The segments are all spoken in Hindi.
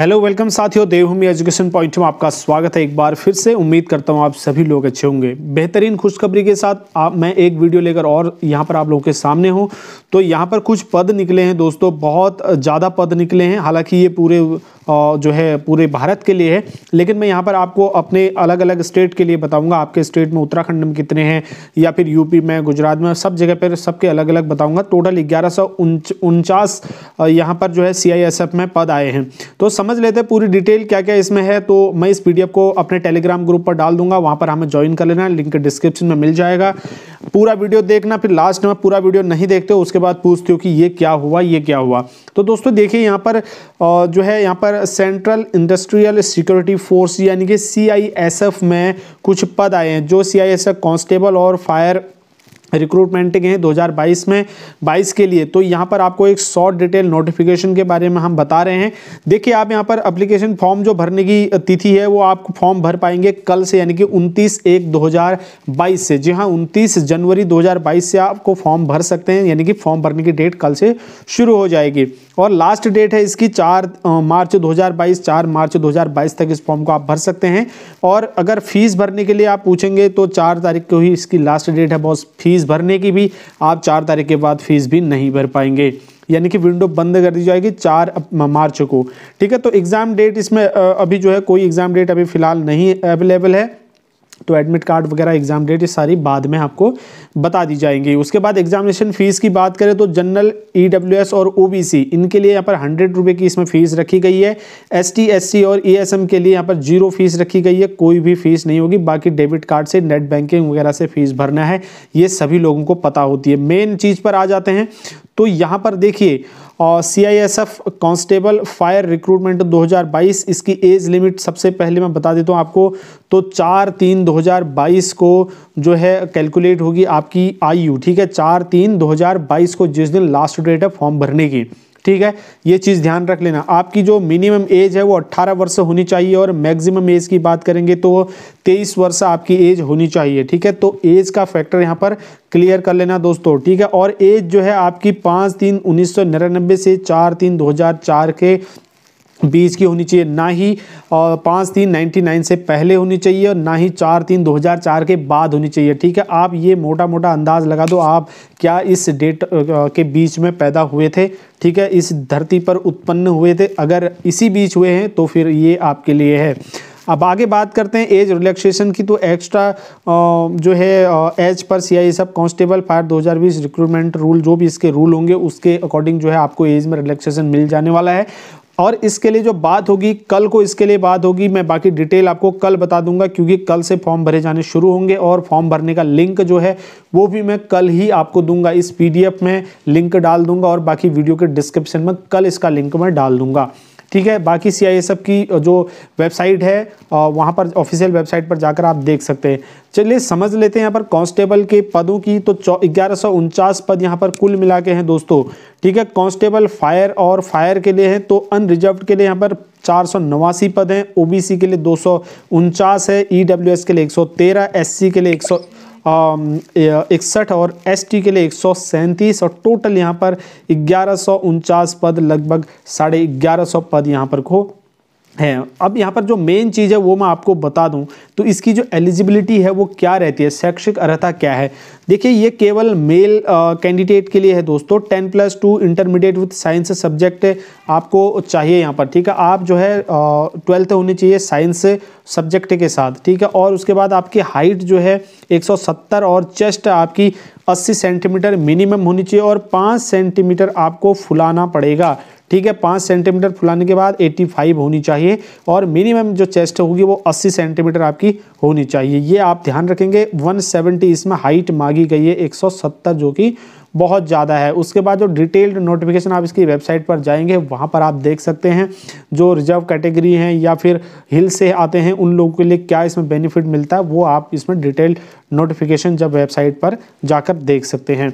हेलो वेलकम साथियों देवभूमि एजुकेशन पॉइंट में आपका स्वागत है एक बार फिर से उम्मीद करता हूं आप सभी लोग अच्छे होंगे बेहतरीन खुशखबरी के साथ आप मैं एक वीडियो लेकर और यहां पर आप लोगों के सामने हूं तो यहां पर कुछ पद निकले हैं दोस्तों बहुत ज़्यादा पद निकले हैं हालांकि ये पूरे जो है पूरे भारत के लिए है लेकिन मैं यहाँ पर आपको अपने अलग अलग स्टेट के लिए बताऊँगा आपके स्टेट में उत्तराखंड में कितने हैं या फिर यूपी में गुजरात में सब जगह पर सबके अलग अलग बताऊँगा टोटल ग्यारह सौ उनचास यहाँ पर जो है सी में पद आए हैं तो समझ लेते हैं पूरी डिटेल क्या क्या इसमें है तो मैं इस पी को अपने टेलीग्राम ग्रुप पर डाल दूंगा वहाँ पर हमें ज्वाइन कर लेना लिंक डिस्क्रिप्शन में मिल जाएगा पूरा वीडियो देखना फिर लास्ट में पूरा वीडियो नहीं देखते हो उसके बाद पूछते हो कि ये क्या हुआ ये क्या हुआ तो दोस्तों देखिए यहाँ पर जो है यहाँ पर सेंट्रल इंडस्ट्रियल सिक्योरिटी फोर्स यानी कि सी में कुछ पद आए हैं जो सी आई कांस्टेबल और फायर रिक्रूटमेंट गए 2022 में 22 के लिए तो यहाँ पर आपको एक शॉर्ट डिटेल नोटिफिकेशन के बारे में हम बता रहे हैं देखिए आप यहाँ पर अप्लीकेशन फॉर्म जो भरने की तिथि है वो आप फॉर्म भर पाएंगे कल से यानी कि 29 एक 2022 से जी हाँ 29 जनवरी 2022 से आपको फॉर्म भर सकते हैं यानी कि फॉर्म भरने की डेट कल से शुरू हो जाएगी और लास्ट डेट है इसकी चार मार्च दो हज़ार मार्च दो तक इस फॉर्म को आप भर सकते हैं और अगर फीस भरने के लिए आप पूछेंगे तो चार तारीख को ही इसकी लास्ट डेट है बॉस फीस फ़ीस भरने की भी आप चार तारीख के बाद फ़ीस भी नहीं भर पाएंगे यानी कि विंडो बंद कर दी जाएगी चार मार्च को ठीक है तो एग्ज़ाम डेट इसमें अभी जो है कोई एग्ज़ाम डेट अभी फ़िलहाल नहीं अवेलेबल है तो एडमिट कार्ड वगैरह एग्ज़ाम डेट ये सारी बाद में आपको बता दी जाएंगी उसके बाद एग्जामिनेशन फ़ीस की बात करें तो जनरल ई e और ओ इनके लिए यहाँ पर हंड्रेड रुपये की इसमें फ़ीस रखी गई है एस टी और ई के लिए यहाँ पर जीरो फीस रखी गई है कोई भी फीस नहीं होगी बाकी डेबिट कार्ड से नेट बैंकिंग वगैरह से फ़ीस भरना है ये सभी लोगों को पता होती है मेन चीज़ पर आ जाते हैं तो यहाँ पर देखिए और C I S F constable fire recruitment 2022 इसकी एज लिमिट सबसे पहले मैं बता देता हूँ आपको तो चार तीन 2022 को जो है कैलकुलेट होगी आपकी आयु ठीक है चार तीन 2022 को जिस दिन लास्ट डेट है फॉर्म भरने की ठीक है ये चीज़ ध्यान रख लेना आपकी जो मिनिमम एज है वो 18 वर्ष होनी चाहिए और मैक्सिमम एज की बात करेंगे तो 23 वर्ष आपकी एज होनी चाहिए ठीक है तो एज का फैक्टर यहाँ पर क्लियर कर लेना दोस्तों ठीक है और एज जो है आपकी पाँच तीन उन्नीस से चार तीन दो के बीस की होनी चाहिए ना ही और पाँच तीन नाइन्टी नाइन से पहले होनी चाहिए और ना ही चार तीन दो हज़ार चार के बाद होनी चाहिए ठीक है आप ये मोटा मोटा अंदाज लगा दो आप क्या इस डेट के बीच में पैदा हुए थे ठीक है इस धरती पर उत्पन्न हुए थे अगर इसी बीच हुए हैं तो फिर ये आपके लिए है अब आगे बात करते हैं एज रिलैक्सेशन की तो एक्स्ट्रा जो है एज पर सी आई सब कांस्टेबल फायर 2020 रिक्रूटमेंट रूल जो भी इसके रूल होंगे उसके अकॉर्डिंग जो है आपको एज में रिलैक्सेशन मिल जाने वाला है और इसके लिए जो बात होगी कल को इसके लिए बात होगी मैं बाकी डिटेल आपको कल बता दूंगा क्योंकि कल से फॉर्म भरे जाने शुरू होंगे और फॉर्म भरने का लिंक जो है वो भी मैं कल ही आपको दूंगा इस पीडीएफ में लिंक डाल दूंगा और बाकी वीडियो के डिस्क्रिप्शन में कल इसका लिंक मैं डाल दूंगा ठीक है बाकी सी आई की जो वेबसाइट है वहाँ पर ऑफिशियल वेबसाइट पर जाकर आप देख सकते हैं चलिए समझ लेते हैं यहाँ पर कांस्टेबल के पदों की तो ग्यारह पद यहाँ पर कुल मिला के हैं दोस्तों ठीक है कांस्टेबल फायर और फायर के लिए हैं तो अनरिजर्व के लिए यहाँ पर चार सौ नवासी पद हैं ओबीसी के लिए दो सौ उनचास है ईडब्ल्यूएस e के लिए एक सौ तेरह एससी के लिए एक सौ इकसठ और एसटी के लिए एक और टोटल यहाँ पर ग्यारह पद लगभग साढ़े ग्यारह पद यहाँ पर को है अब यहाँ पर जो मेन चीज़ है वो मैं आपको बता दूँ तो इसकी जो एलिजिबिलिटी है वो क्या रहती है शैक्षिक अर्हता क्या है देखिए ये केवल मेल कैंडिडेट के लिए है दोस्तों ten plus two intermediate with science subject आपको चाहिए यहाँ पर ठीक है आप जो है ट्वेल्थ होनी चाहिए साइंस सब्जेक्ट के साथ ठीक है और उसके बाद आपकी हाइट जो है 170 और चेस्ट आपकी 80 सेंटीमीटर मिनिमम होनी चाहिए और 5 सेंटीमीटर आपको फुलाना पड़ेगा ठीक है पाँच सेंटीमीटर फुलाने के बाद 85 होनी चाहिए और मिनिमम जो चेस्ट होगी वो 80 सेंटीमीटर आपकी होनी चाहिए ये आप ध्यान रखेंगे 170 इसमें हाइट मांगी गई है 170 जो कि बहुत ज़्यादा है उसके बाद जो डिटेल्ड नोटिफिकेशन आप इसकी वेबसाइट पर जाएंगे वहाँ पर आप देख सकते हैं जो रिजर्व कैटेगरी हैं या फिर हिल से आते हैं उन लोगों के लिए क्या इसमें बेनिफिट मिलता है वो आप इसमें डिटेल्ड नोटिफिकेशन जब वेबसाइट पर जाकर देख सकते हैं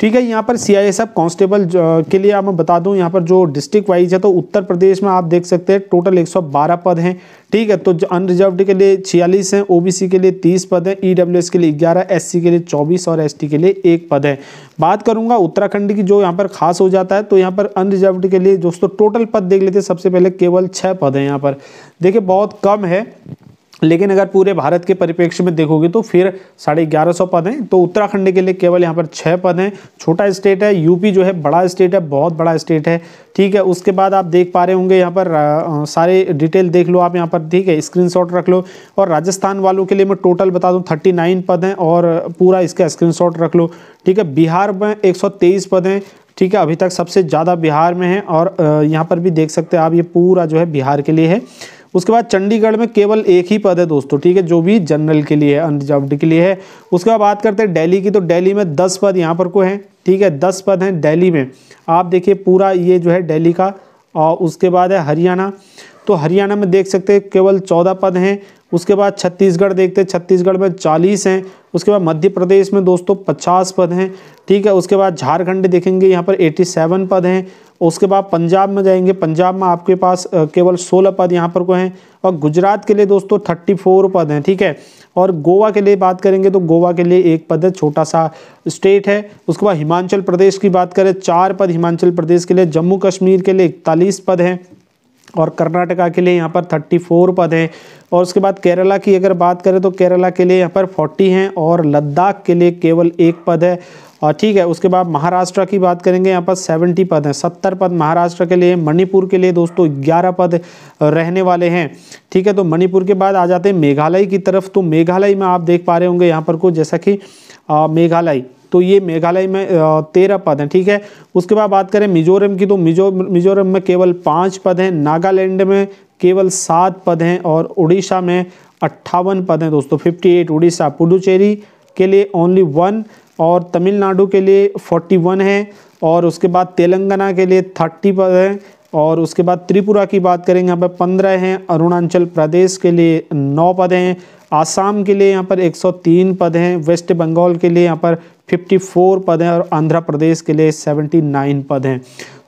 ठीक है यहाँ पर C I S F constable के लिए आप मैं बता दूँ यहाँ पर जो डिस्ट्रिक्ट वाइज है तो उत्तर प्रदेश में आप देख सकते हैं टोटल एक पद हैं ठीक है तो अनरिजर्व के लिए छियालीस हैं ओबीसी के लिए 30 पद हैं ईडब्ल्यूएस e के लिए 11 एससी के लिए 24 और एसटी के लिए एक पद है बात करूंगा उत्तराखंड की जो यहाँ पर खास हो जाता है तो यहाँ पर अनरिजर्व के लिए दोस्तों टोटल पद देख लेते हैं सबसे पहले केवल छः पद हैं यहाँ पर देखिए बहुत कम है लेकिन अगर पूरे भारत के परिप्रेक्ष्य में देखोगे तो फिर साढ़े ग्यारह सौ पद हैं तो उत्तराखंड के लिए केवल यहाँ पर छः पद हैं छोटा स्टेट है यूपी जो है बड़ा स्टेट है बहुत बड़ा स्टेट है ठीक है उसके बाद आप देख पा रहे होंगे यहाँ पर सारे डिटेल देख लो आप यहाँ पर ठीक है स्क्रीन रख लो और राजस्थान वालों के लिए मैं टोटल बता दूँ थर्टी नाइन पद हैं और पूरा इसका स्क्रीन रख लो ठीक है बिहार में एक सौ तेईस पद हैं ठीक है अभी तक सबसे ज़्यादा बिहार में है और यहाँ पर भी देख सकते हैं आप ये पूरा जो है बिहार के लिए है उसके बाद चंडीगढ़ में केवल एक ही पद है दोस्तों ठीक है जो भी जनरल के लिए है अनरिजर्व के लिए है उसके बाद बात करते हैं डेली की तो डेली में दस पद यहाँ पर को हैं ठीक है दस पद हैं डेली में आप देखिए पूरा ये जो है डेली का और उसके बाद है हरियाणा तो हरियाणा में देख सकते हैं केवल चौदह पद हैं उसके बाद छत्तीसगढ़ देखते हैं छत्तीसगढ़ में चालीस हैं उसके बाद मध्य प्रदेश में दोस्तों पचास पद हैं ठीक है उसके बाद झारखंड देखेंगे यहाँ पर एटी सेवन पद हैं उसके बाद पंजाब में जाएंगे पंजाब में आपके पास केवल 16 पद यहाँ पर को हैं और गुजरात के लिए दोस्तों 34 पद हैं ठीक है और गोवा के लिए बात करेंगे तो गोवा के लिए एक पद है छोटा सा स्टेट है उसके बाद हिमाचल प्रदेश की बात करें चार पद हिमाचल प्रदेश के लिए जम्मू कश्मीर के लिए इकतालीस पद हैं और कर्नाटका के लिए यहाँ पर 34 पद हैं और उसके बाद केरला की अगर बात करें तो केरला के लिए यहाँ पर 40 हैं और लद्दाख के लिए केवल एक पद है और ठीक है उसके बाद महाराष्ट्र की बात करेंगे यहाँ पर सेवेंटी पद हैं सत्तर पद महाराष्ट्र के लिए मणिपुर के लिए दोस्तों ग्यारह पद रहने वाले हैं ठीक है तो मणिपुर के बाद आ जाते हैं मेघालय की तरफ तो मेघालय में आप देख पा रहे होंगे यहाँ पर को जैसा कि मेघालय तो ये मेघालय में तेरह पद हैं ठीक है उसके बाद बात करें मिजोरम की तो मिजो मिजोरम में केवल पाँच पद हैं नागालैंड में केवल सात पद हैं और उड़ीसा में अट्ठावन पद हैं दोस्तों फिफ्टी एट उड़ीसा पुडुचेरी के लिए ओनली वन और तमिलनाडु के लिए 41 है और उसके बाद तेलंगाना के लिए 30 पर है और उसके बाद त्रिपुरा की बात करेंगे यहाँ पर पंद्रह हैं अरुणाचल प्रदेश के लिए नौ पद हैं आसाम के लिए यहाँ पर 103 पद हैं वेस्ट बंगाल के लिए यहाँ पर 54 पद हैं और आंध्र प्रदेश के लिए 79 पद हैं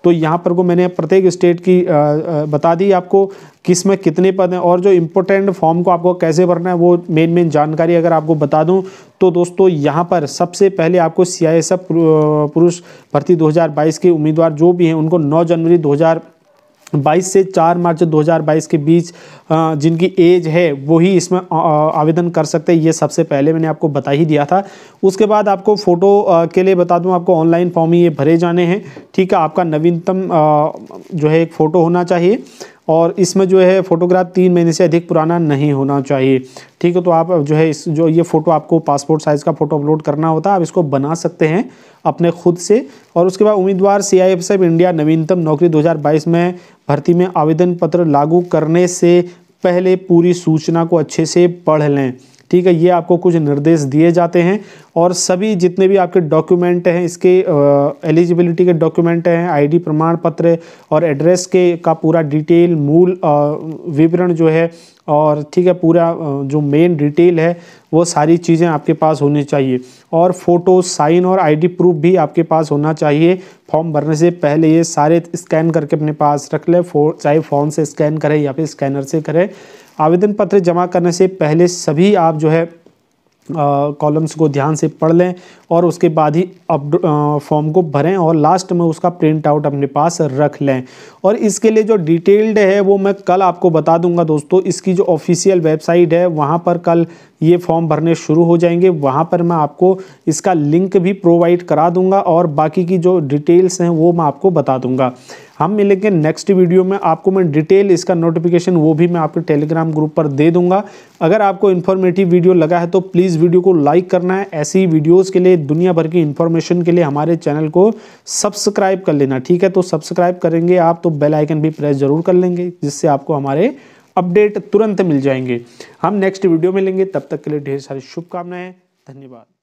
तो यहाँ पर को मैंने प्रत्येक स्टेट की बता दी आपको किस में कितने पद हैं और जो इम्पोर्टेंट फॉर्म को आपको कैसे भरना है वो मेन मेन जानकारी अगर आपको बता दूं तो दोस्तों यहाँ पर सबसे पहले आपको सी पुरुष भर्ती 2022 के उम्मीदवार जो भी हैं उनको 9 जनवरी बाईस से चार मार्च 2022 के बीच जिनकी एज है वो ही इसमें आवेदन कर सकते हैं ये सबसे पहले मैंने आपको बता ही दिया था उसके बाद आपको फ़ोटो के लिए बता दूं आपको ऑनलाइन फॉर्म ही ये भरे जाने हैं ठीक है आपका नवीनतम जो है एक फ़ोटो होना चाहिए और इसमें जो है फ़ोटोग्राफ तीन महीने से अधिक पुराना नहीं होना चाहिए ठीक है तो आप जो है इस जो ये फ़ोटो आपको पासपोर्ट साइज़ का फ़ोटो अपलोड करना होता है आप इसको बना सकते हैं अपने खुद से और उसके बाद उम्मीदवार सी आई एफ इंडिया नवीनतम नौकरी 2022 में भर्ती में आवेदन पत्र लागू करने से पहले पूरी सूचना को अच्छे से पढ़ लें ठीक है ये आपको कुछ निर्देश दिए जाते हैं और सभी जितने भी आपके डॉक्यूमेंट हैं इसके एलिजिबिलिटी के डॉक्यूमेंट हैं आईडी प्रमाण पत्र और एड्रेस के का पूरा डिटेल मूल विवरण जो है और ठीक है पूरा जो मेन डिटेल है वो सारी चीज़ें आपके पास होनी चाहिए और फ़ोटो साइन और आईडी प्रूफ भी आपके पास होना चाहिए फॉर्म भरने से पहले ये सारे स्कैन करके अपने पास रख लें फो चाहे फ़ोन से स्कैन करें या फिर स्कैनर से करें आवेदन पत्र जमा करने से पहले सभी आप जो है कॉलम्स को ध्यान से पढ़ लें और उसके बाद ही अप फॉर्म को भरें और लास्ट में उसका प्रिंट आउट अपने पास रख लें और इसके लिए जो डिटेल्ड है वो मैं कल आपको बता दूंगा दोस्तों इसकी जो ऑफिशियल वेबसाइट है वहाँ पर कल ये फॉर्म भरने शुरू हो जाएंगे वहाँ पर मैं आपको इसका लिंक भी प्रोवाइड करा दूंगा और बाकी की जो डिटेल्स हैं वो मैं आपको बता दूंगा हम मिलेंगे नेक्स्ट वीडियो में आपको मैं डिटेल इसका नोटिफिकेशन वो भी मैं आपके टेलीग्राम ग्रुप पर दे दूंगा अगर आपको इन्फॉर्मेटिव वीडियो लगा है तो प्लीज़ वीडियो को लाइक करना है ऐसी वीडियोज़ के लिए दुनिया भर की इन्फॉर्मेशन के लिए हमारे चैनल को सब्सक्राइब कर लेना ठीक है तो सब्सक्राइब करेंगे आप तो बेलाइकन भी प्रेस जरूर कर लेंगे जिससे आपको हमारे अपडेट तुरंत मिल जाएंगे हम नेक्स्ट वीडियो में लेंगे तब तक के लिए ढेर सारी शुभकामनाएं धन्यवाद